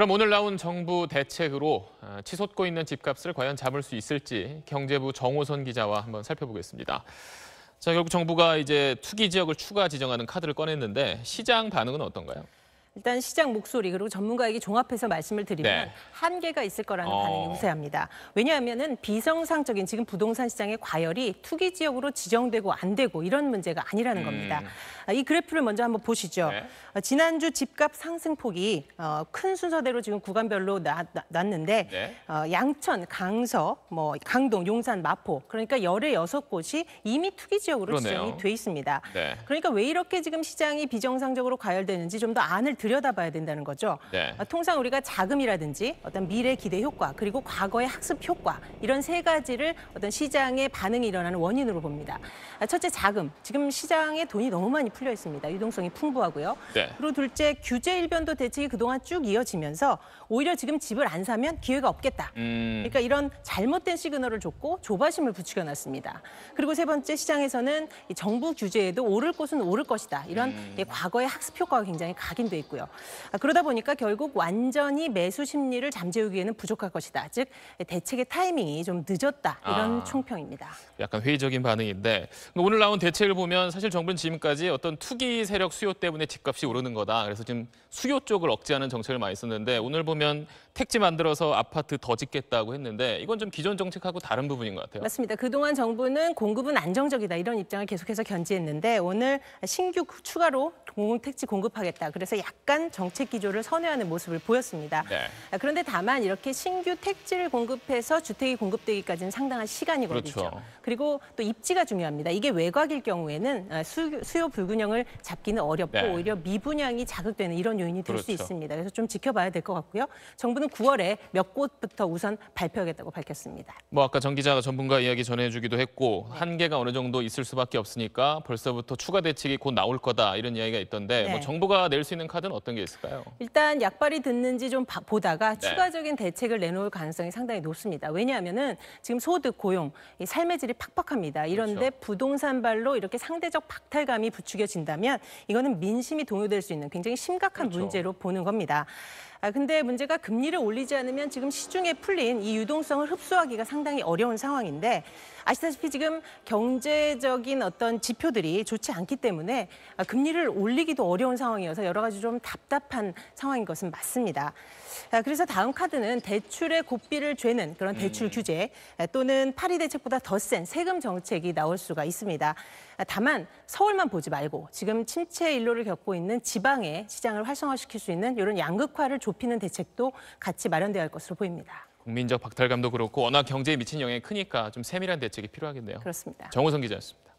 그럼 오늘 나온 정부 대책으로 어, 치솟고 있는 집값을 과연 잡을 수 있을지 경제부 정호선 기자와 한번 살펴보겠습니다. 자, 결국 정부가 이제 투기 지역을 추가 지정하는 카드를 꺼냈는데 시장 반응은 어떤가요? 일단 시장 목소리 그리고 전문가에게 종합해서 말씀을 드리면 네. 한계가 있을 거라는 어... 반응이 우세합니다. 왜냐하면 비정상적인 지금 부동산 시장의 과열이 투기 지역으로 지정되고 안 되고 이런 문제가 아니라는 음... 겁니다. 아, 이 그래프를 먼저 한번 보시죠. 네. 어, 지난주 집값 상승폭이 어, 큰 순서대로 지금 구간별로 나, 났는데 네. 어, 양천, 강서, 뭐 강동, 용산, 마포 그러니까 열의 여섯 곳이 이미 투기 지역으로 그러네요. 지정이 돼 있습니다. 네. 그러니까 왜 이렇게 지금 시장이 비정상적으로 과열되는지 좀 더 안을 들여다봐야 된다는 거죠. 네. 어, 통상 우리가 자금이라든지 어떤 미래 기대 효과 그리고 과거의 학습 효과 이런 세 가지를 어떤 시장의 반응이 일어나는 원인으로 봅니다. 아, 첫째 자금. 지금 시장에 돈이 너무 많이 풀려 있습니다. 유동성이 풍부하고요. 네. 그리고 둘째 규제 일변도 대책이 그동안 쭉 이어지면서 오히려 지금 집을 안 사면 기회가 없겠다. 음... 그러니까 이런 잘못된 시그널을 줬고 조바심을 부추겨놨습니다. 그리고 세 번째 시장에서는 정부 규제에도 오를 곳은 오를 것이다. 이런 음... 과거의 학습 효과가 굉장히 각인돼 있고 했고요. 아, 그러다 보니까 결국 완전히 매수 심리를 잠재우기에는 부족할 것이다. 즉 대책의 타이밍이 좀 늦었다. 이런 아, 총평입니다. 약간 회의적인 반응인데 그러니까 오늘 나온 대책을 보면 사실 정부는 지금까지 어떤 투기 세력 수요 때문에 집값이 오르는 거다. 그래서 지금 수요 쪽을 억제하는 정책을 많이 썼는데 오늘 보면 택지 만들어서 아파트 더 짓겠다고 했는데 이건 좀 기존 정책하고 다른 부분인 것 같아요. 맞습니다. 그동안 정부는 공급은 안정적이다 이런 입장을 계속해서 견지했는데 오늘 신규 추가로 공공택지 공급하겠다. 그래서 약간 정책 기조를 선회하는 모습을 보였습니다. 네. 아, 그런데 다만 이렇게 신규 택지를 공급해서 주택이 공급되기까지는 상당한 시간이 걸리죠. 그렇죠. 그리고 또 입지가 중요합니다. 이게 외곽일 경우에는 아, 수, 요 불균형을 잡기는 어렵고 네. 오히려 미분양이 자극되는 이런 요인이 될수 그렇죠. 있습니다. 그래서 좀 지켜봐야 될 것 같고요. 정부는 9월에 몇 곳부터 우선 발표하겠다고 밝혔습니다. 뭐 아까 정 기자가 전문가 이야기 전해주기도 했고 네. 한계가 어느 정도 있을 수밖에 없으니까 벌써부터 추가 대책이 곧 나올 거다 이런 이야기가 있던데 뭐 네. 뭐 정부가 낼 수 있는 카드는 어떤 게 있을까요? 일단 약발이 듣는지 좀 보다가 네. 추가적인 대책을 내놓을 가능성이 상당히 높습니다. 왜냐하면 지금 소득, 고용, 삶의 질이 팍팍합니다. 이런데 그렇죠. 부동산 발로 이렇게 상대적 박탈감이 부추겨진다면 이거는 민심이 동요될 수 있는 굉장히 심각한 그렇죠. 문제로 보는 겁니다. 아, 근데 문제가 금리를 올리지 않으면 지금 시중에 풀린 이 유동성을 흡수하기가 상당히 어려운 상황인데 아시다시피 지금 경제적인 어떤 지표들이 좋지 않기 때문에 아, 금리를 올리기도 어려운 상황이어서 여러 가지 좀 답답한 상황인 것은 맞습니다. 아, 그래서 다음 카드는 대출의 고삐를 죄는 그런 대출 음. 규제 아, 또는 파리 대책보다 더 센 세금 정책이 나올 수가 있습니다. 아, 다만 서울만 보지 말고 지금 침체 일로를 겪고 있는 지방의 시장을 활성화시킬 수 있는 이런 양극화를 조 좁히는 대책도 같이 마련되어야할 것으로 보입니다. 국민적 박탈감도 그렇고 워낙 경제에 미친 영향이 크니까 좀 세밀한 대책이 필요하겠네요. 그렇습니다. 정우성 기자였습니다.